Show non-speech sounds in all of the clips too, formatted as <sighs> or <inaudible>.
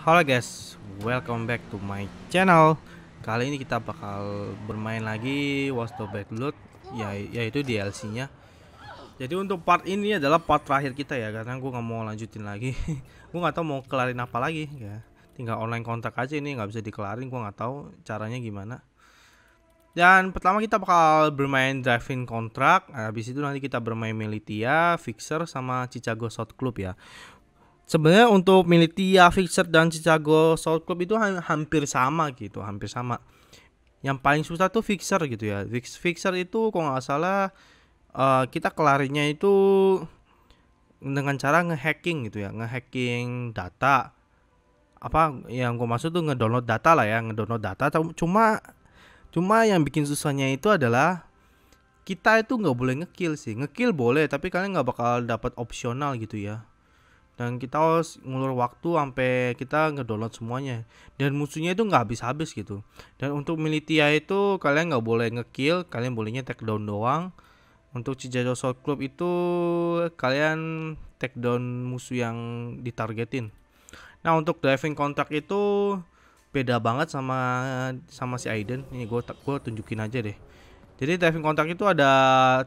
Halo guys, welcome back to my channel Kali ini kita bakal bermain lagi Wasto the ya, Yaitu DLC nya Jadi untuk part ini adalah part terakhir kita ya Karena gue nggak mau lanjutin lagi <laughs> Gue nggak tau mau kelarin apa lagi ya Tinggal online kontak aja ini nggak bisa dikelarin Gue nggak tahu caranya gimana dan pertama kita bakal bermain driving contract. habis itu nanti kita bermain Militia, Fixer sama Chicago Shot Club ya. Sebenarnya untuk Militia, Fixer dan Chicago South Club itu hampir sama gitu, hampir sama. Yang paling susah tuh Fixer gitu ya. Fixer itu kalau nggak salah uh, kita kelarinya itu dengan cara ngehacking gitu ya, ngehacking data apa yang gue maksud tuh ngedownload data lah ya, ngedownload data. Cuma cuma yang bikin susahnya itu adalah kita itu nggak boleh ngekill sih ngekill boleh tapi kalian nggak bakal dapat opsional gitu ya dan kita harus ngulur waktu sampai kita ngedownload semuanya dan musuhnya itu nggak habis-habis gitu dan untuk militia itu kalian nggak boleh ngekill kalian bolehnya take down doang untuk Cijajo Soul Club itu kalian take down musuh yang ditargetin nah untuk driving contact itu beda banget sama sama si Aiden ini gue gue tunjukin aja deh jadi driving contact itu ada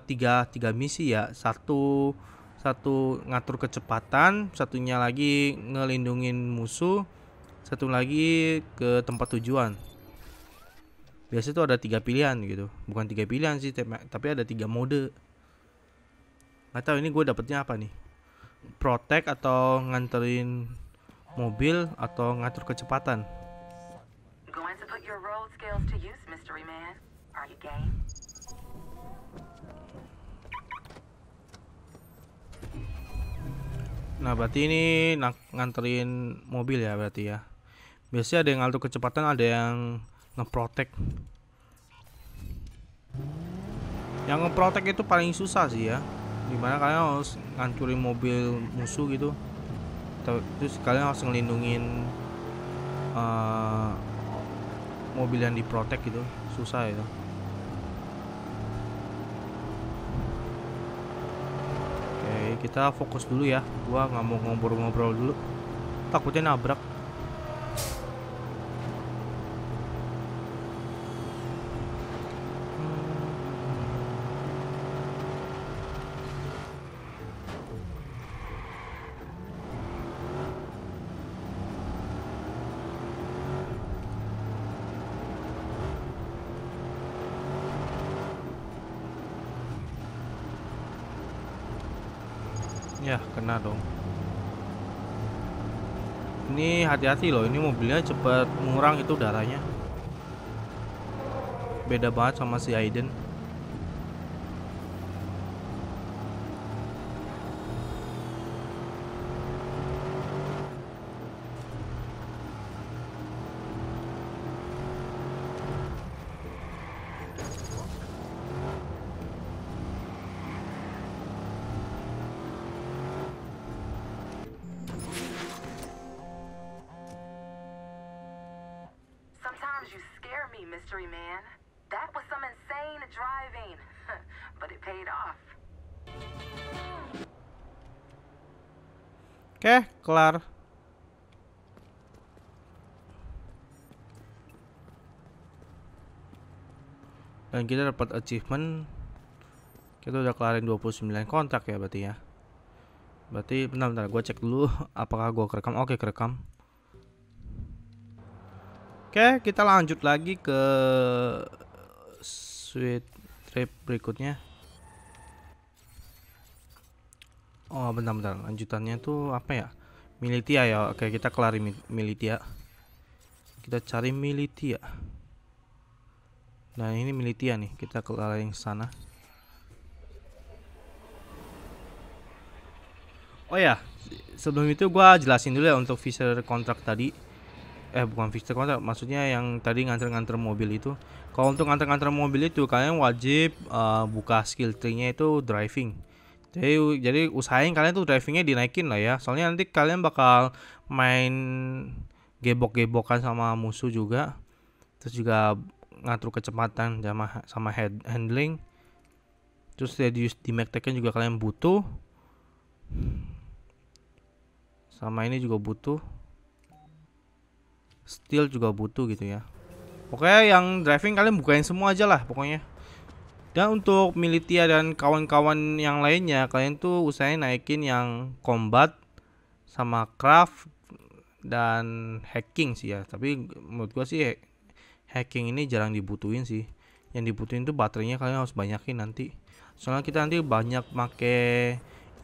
tiga tiga misi ya satu satu ngatur kecepatan satunya lagi ngelindungin musuh satu lagi ke tempat tujuan biasa tuh ada tiga pilihan gitu bukan tiga pilihan sih tapi ada tiga mode nggak tau ini gue dapetnya apa nih protect atau nganterin mobil atau ngatur kecepatan Nah berarti ini nganterin mobil ya berarti ya. Biasanya ada yang ngatur kecepatan, ada yang ngeprotek. Yang ngeprotek itu paling susah sih ya. Dimana kalian harus ngancurin mobil musuh gitu. Terus kalian harus ngelindungin uh, mobil yang diprotek gitu. Susah Ya. kita fokus dulu ya gua nggak mau ngobrol-ngobrol dulu takutnya nabrak ya kena dong ini hati-hati loh ini mobilnya cepat mengurang itu darahnya beda banget sama si Aiden mystery man. That was some insane driving, <laughs> but it paid off. Oke, kelar. Dan kita dapat achievement. Kita udah kelarin 29 kontrak ya berarti ya. Berarti bentar bentar gue cek dulu apakah gue kerekam. Oke, kerekam. Oke, kita lanjut lagi ke sweet trip berikutnya. Oh, bentar-bentar. Lanjutannya tuh apa ya? Militia ya. Oke, kita kelari militia. Kita cari militia. Nah, ini militia nih. Kita kelari sana. Oh ya, sebelum itu gua jelasin dulu ya untuk visor kontrak tadi eh bukan fixture kontrak maksudnya yang tadi nganter-nganter mobil itu kalau untuk nganter-nganter mobil itu kalian wajib uh, buka skill tree-nya itu driving jadi jadi usahain kalian tuh drivingnya dinaikin lah ya soalnya nanti kalian bakal main gebok-gebokan sama musuh juga terus juga ngatur kecepatan sama sama head handling terus radius di magtech juga kalian butuh sama ini juga butuh steel juga butuh gitu ya Oke, yang driving kalian bukain semua aja lah pokoknya dan untuk militia dan kawan-kawan yang lainnya kalian tuh usahain naikin yang combat sama craft dan hacking sih ya tapi menurut gua sih hacking ini jarang dibutuhin sih yang dibutuhin tuh baterainya kalian harus banyakin nanti soalnya kita nanti banyak make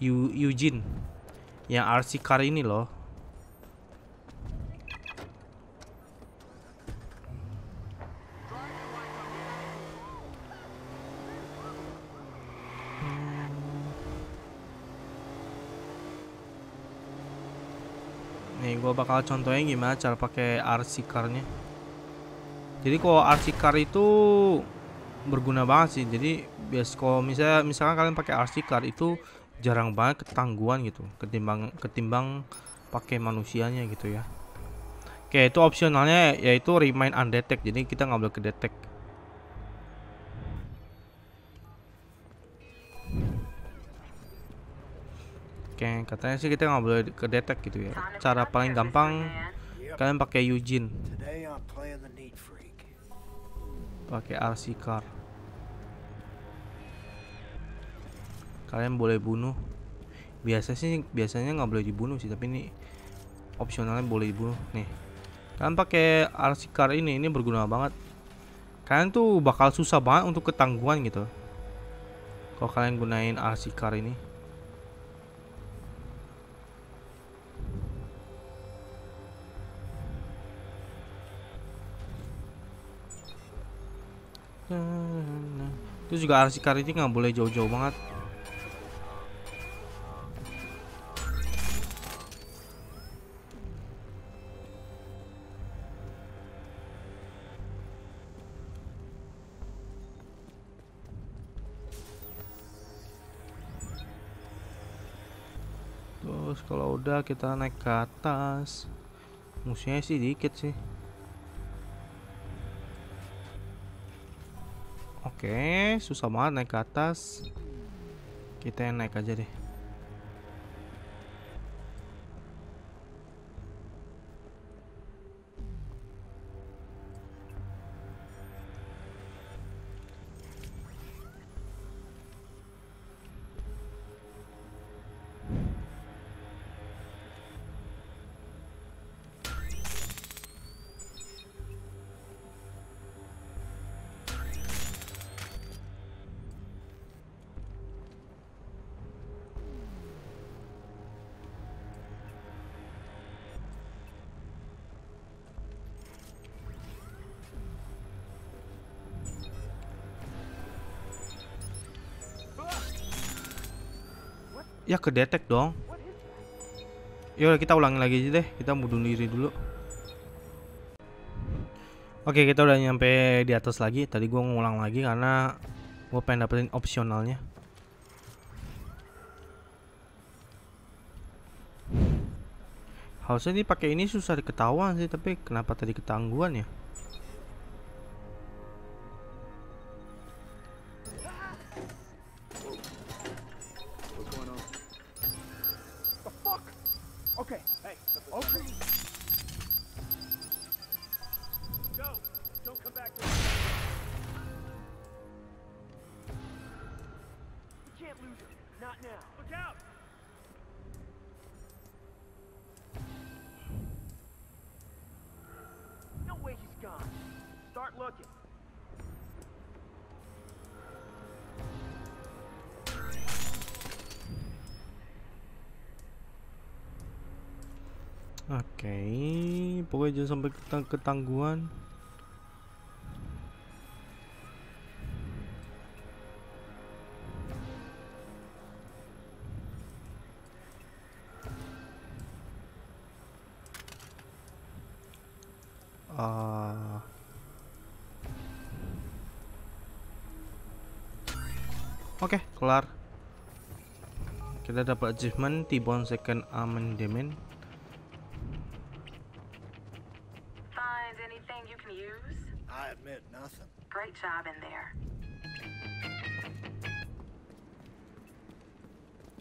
Eugene yang RC car ini loh Nih, gue bakal contohnya gimana cara pakai RC car-nya. Jadi kalau RC car itu berguna banget sih. Jadi bias kalau misalnya misalkan kalian pakai RC car itu jarang banget ketangguhan gitu ketimbang ketimbang pakai manusianya gitu ya. Oke, itu opsionalnya yaitu remain undetect. Jadi kita nggak boleh kedetek Oke, katanya sih kita nggak boleh kedetek gitu ya. Cara paling gampang kalian pakai Eugene. Pakai RC car. Kalian boleh bunuh. Biasa sih biasanya nggak boleh dibunuh sih, tapi ini opsionalnya boleh dibunuh. Nih. Kalian pakai RC car ini, ini berguna banget. Kalian tuh bakal susah banget untuk ketangguhan gitu. Kalau kalian gunain RC car ini. juga arsi ini nggak boleh jauh-jauh banget Terus kalau udah kita naik ke atas Musuhnya sih dikit sih Oke, susah banget naik ke atas. Kita yang naik aja deh. Ya kedetek dong. Yaudah kita ulangi lagi aja deh. Kita bunuh diri dulu. Oke kita udah nyampe di atas lagi. Tadi gue ngulang lagi karena gue pengen dapetin opsionalnya. Harusnya ini pakai ini susah diketahuan sih, tapi kenapa tadi ketangguhan ya? Oke, okay. pokoknya jangan sampai ketang ketangguhan. uh, Oke, okay, kelar. Kita dapat achievement Tibon Second Amendment. Find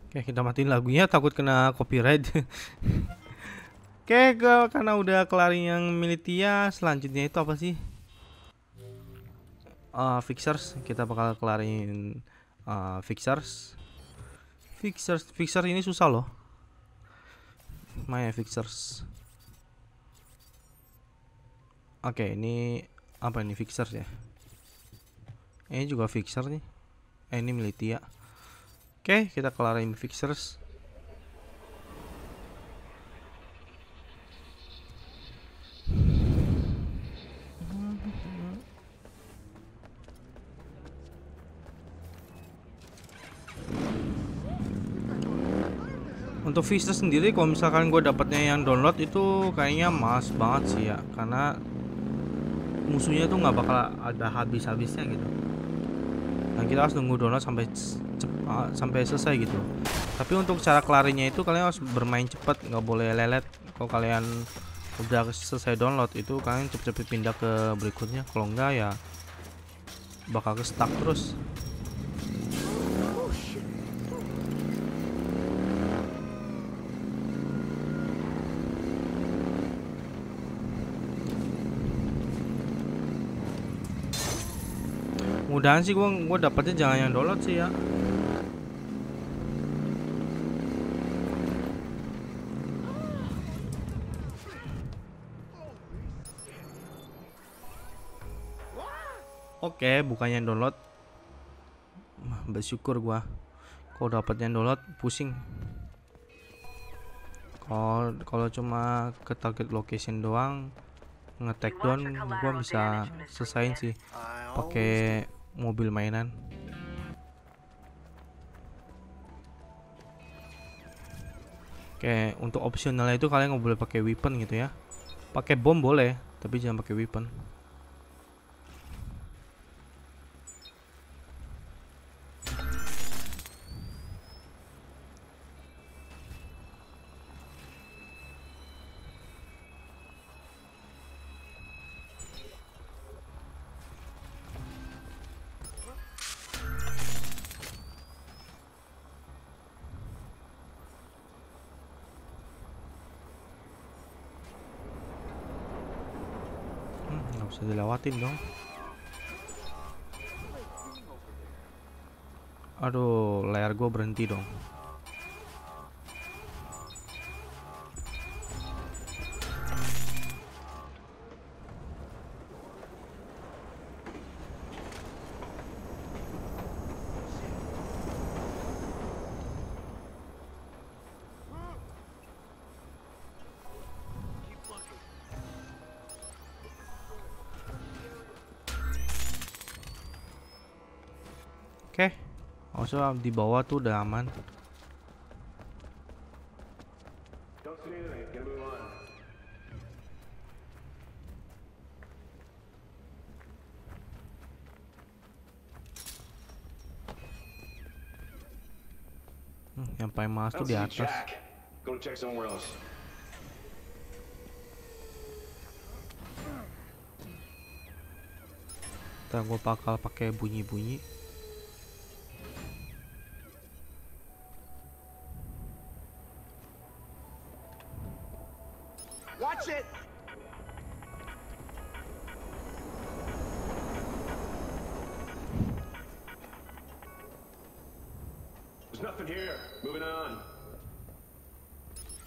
Oke, okay, kita matiin lagunya takut kena copyright. <laughs> Oke, okay, karena udah kelar yang Militia, selanjutnya itu apa sih? Uh, fixers, kita bakal kelarin uh, Fixers. Fixers, Fixer ini susah loh. Maya Fixers. Oke, okay, ini apa ini Fixers ya? Ini juga Fixer nih. Eh, ini Militia. Oke, okay, kita kelarin Fixers. untuk Vista sendiri kalau misalkan gue dapatnya yang download itu kayaknya mas banget sih ya karena musuhnya tuh nggak bakal ada habis-habisnya gitu dan nah, kita harus nunggu download sampai sampai selesai gitu tapi untuk cara kelarinya itu kalian harus bermain cepat nggak boleh lelet kalau kalian udah selesai download itu kalian cepet-cepet pindah ke berikutnya kalau enggak ya bakal ke stuck terus mudah-mudahan sih gua gua dapetnya jangan yang download sih ya Oke, okay, bukannya download. Bersyukur gua. Kau dapatnya download pusing. Kalau kalau cuma ke target location doang ngetek down gua bisa selesain sih pakai mobil mainan Oke, untuk opsionalnya itu kalian nggak boleh pakai weapon gitu ya. Pakai bom boleh, tapi jangan pakai weapon. dong aduh layar gue berhenti dong maksudnya di bawah tuh udah aman hmm, yang paling mahal tuh di atas Ntar gue bakal pakai bunyi-bunyi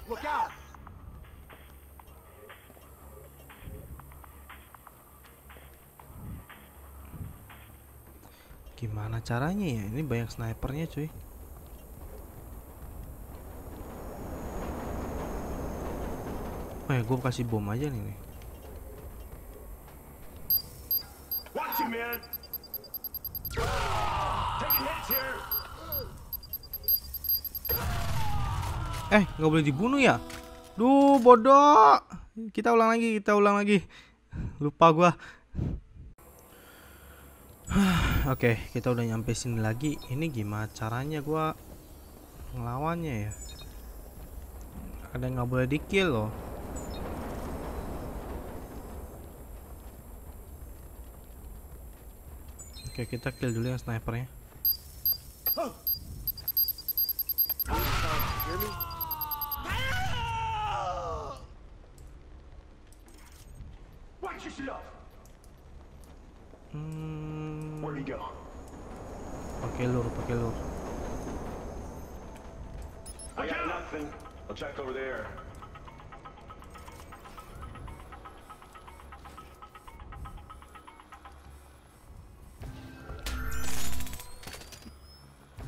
Look Gimana caranya ya? Ini banyak snipernya cuy. Oh ya, gue kasih bom aja nih. Watch him, man. Take hits here. Eh, nggak boleh dibunuh ya? Duh, bodoh. Kita ulang lagi, kita ulang lagi. Lupa gua. <sighs> Oke, kita udah nyampe sini lagi. Ini gimana caranya gua ngelawannya ya? Ada nggak boleh dikill loh. Oke, kita kill dulu yang snipernya. I'll check over there.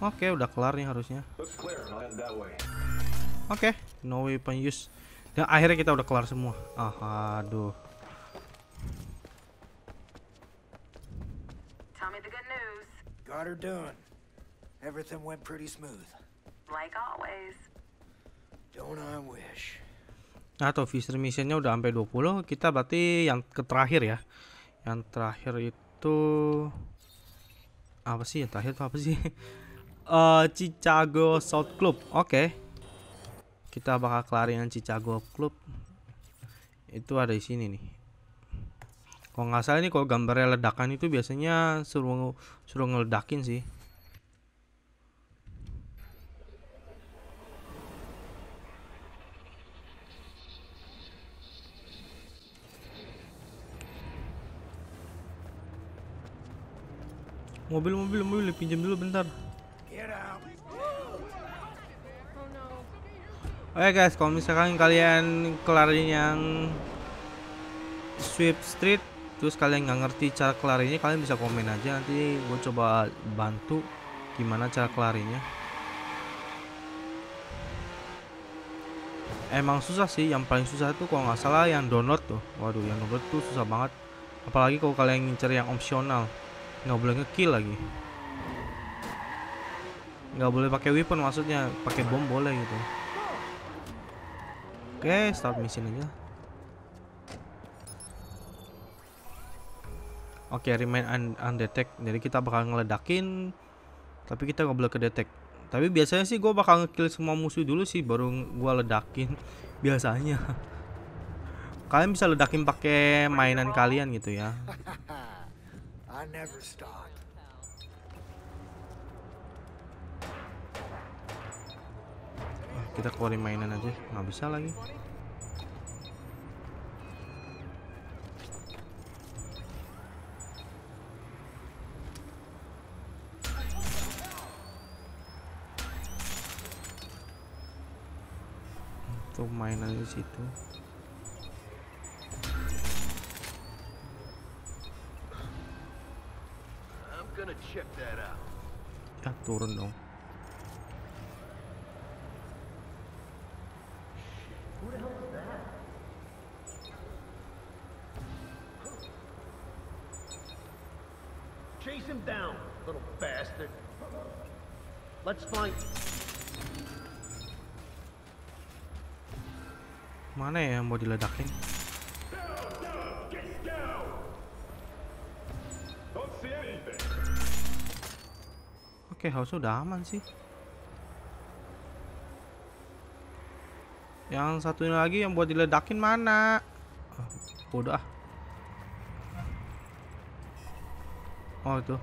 Oke, okay, udah kelar nih harusnya. Oke, okay, no weapon use. Dan akhirnya kita udah kelar semua. Ah, aduh. Tommy the good news. Got her done. Everything went pretty smooth. Like always. Nah, visor visitor missionnya udah sampai 20. Kita berarti yang terakhir ya. Yang terakhir itu apa sih? Yang terakhir apa sih? uh, <laughs> Chicago South Club. Oke. Okay. Kita bakal kelarin yang Chicago Club. Itu ada di sini nih. Kalau nggak salah ini kalau gambarnya ledakan itu biasanya suruh suruh ngeledakin sih. Mobil, mobil, mobil, pinjam dulu bentar. Oke okay guys, kalau misalkan kalian kelarin yang sweep street, terus kalian nggak ngerti cara kelarinya, kalian bisa komen aja nanti gue coba bantu gimana cara kelarinya. Emang susah sih, yang paling susah itu kalau nggak salah yang download tuh. Waduh, yang download tuh susah banget. Apalagi kalau kalian ngincer yang opsional nggak boleh ngekill lagi nggak boleh pakai weapon maksudnya pakai bom boleh gitu oke okay, start mission aja oke remain un undetect jadi kita bakal ngeledakin tapi kita nggak boleh kedetek tapi biasanya sih gue bakal ngekill semua musuh dulu sih baru gue ledakin <laughs> biasanya kalian bisa ledakin pakai mainan kalian gitu ya <laughs> I never stop. Ah, kita keluarin mainan aja, nggak bisa lagi. Tuh mainan di situ. gonna check that out. Tak turun dong. Chase him down, little bastard. Let's find. Mana ya yang mau diledakin? Oke, house udah aman sih. Yang satunya lagi yang buat diledakin mana? Udah. Oh, oh, itu.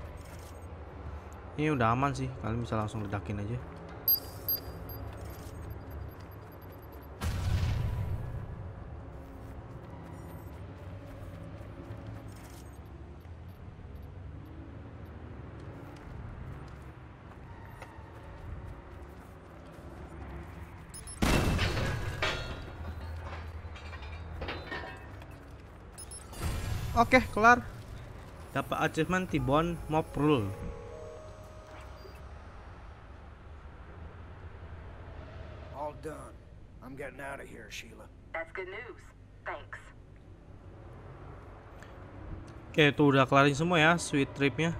Ini udah aman sih. Kalian bisa langsung ledakin aja. Oke, kelar. Dapat achievement Tibon Rule. All done. I'm getting out of here, Sheila. That's good news. Thanks. Oke, itu udah kelarin semua ya sweet tripnya.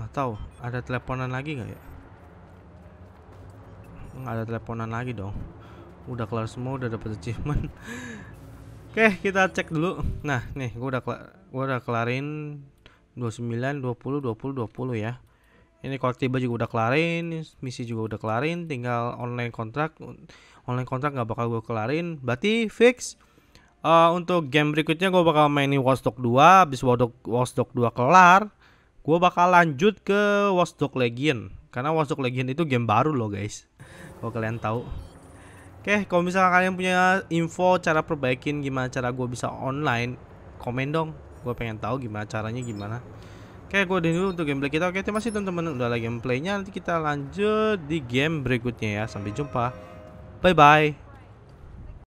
Nggak tahu, ada teleponan lagi nggak ya? Nggak ada teleponan lagi dong. Udah kelar semua, udah dapet achievement. <laughs> Oke, kita cek dulu. Nah, nih gua udah gua udah kelarin 29 20 20 20 ya. Ini kolektiba juga udah kelarin, misi juga udah kelarin, tinggal online kontrak. Online kontrak nggak bakal gua kelarin. Berarti fix uh, untuk game berikutnya gua bakal mainin Watchdog 2, habis Watchdog Watchdog 2 kelar, gua bakal lanjut ke Watchdog Legion. Karena Watchdog Legion itu game baru loh, guys. Kalau kalian tahu. Oke, kalau misalnya kalian punya info cara perbaikin gimana cara gue bisa online, komen dong. Gue pengen tahu gimana caranya gimana. Oke, gue udah dulu untuk gameplay kita. Oke, terima kasih teman-teman udah lagi gameplaynya. Nanti kita lanjut di game berikutnya ya. Sampai jumpa. Bye-bye.